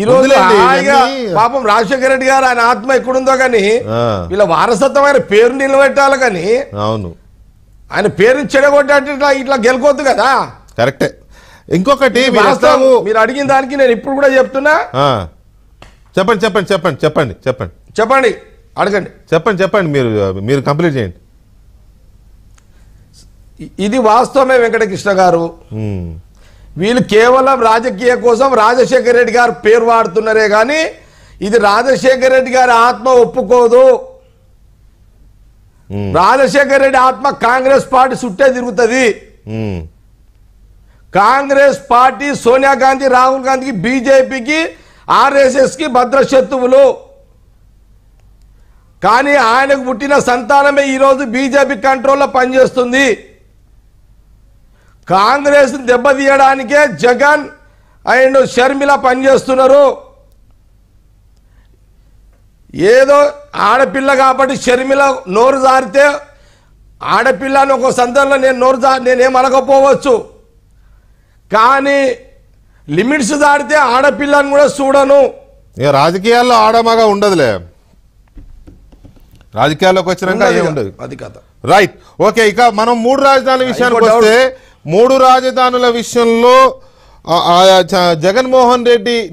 ఈ రోజు పాపం రాజశేఖర రెడ్డి గారు ఆయన ఆత్మ ఎక్కడుందో కానీ వీళ్ళ వారసత్వం పేరు నిలబెట్టాలి కానీ అవును ఆయన పేరు చెడగొట్టాడు ఇట్లా ఇట్లా గెలుకోవద్దు కదా కరెక్టే ఇంకొకటి మీరు అడిగిన దానికి నేను ఇప్పుడు కూడా చెప్తున్నా చెప్పండి చెప్పండి చెప్పండి చెప్పండి చెప్పండి చెప్పండి అడగండి చెప్పండి చెప్పండి మీరు మీరు కంప్లీట్ చేయండి ఇది వాస్తవమే వెంకటకృష్ణ గారు వీళ్ళు కేవలం రాజకీయ కోసం రాజశేఖర రెడ్డి గారు పేరు వాడుతున్నారే కానీ ఇది రాజశేఖర రెడ్డి గారి ఆత్మ ఒప్పుకోదు రాజశేఖర రెడ్డి ఆత్మ కాంగ్రెస్ పార్టీ చుట్టే తిరుగుతుంది కాంగ్రెస్ పార్టీ సోనియా గాంధీ రాహుల్ గాంధీకి బీజేపీకి ఆర్ఎస్ఎస్కి భద్రశత్రువులు కానీ ఆయనకు పుట్టిన సంతానమే ఈరోజు బీజేపీ కంట్రోల్లో పనిచేస్తుంది కాంగ్రెస్ దెబ్బతీయడానికే జగన్ అండ్ షర్మిల పనిచేస్తున్నారు ఏదో ఆడపిల్ల కాబట్టి షర్మిల నోరు జారితే ఆడపిల్ల అని ఒక సందర్భంలో నేను నోరు జా నేనేం అనకపోవచ్చు కానీ లిమిట్స్ దాటితే ఆడపిల్లని కూడా చూడను ఇక రాజకీయాల్లో ఆడమగా ఉండదులే రాజకీయాల్లోకి వచ్చినాక ఏమి ఉండదు అది కథ రైట్ ఓకే ఇక మనం మూడు రాజధానుల విషయానికి వస్తే మూడు రాజధానుల విషయంలో జగన్మోహన్ రెడ్డి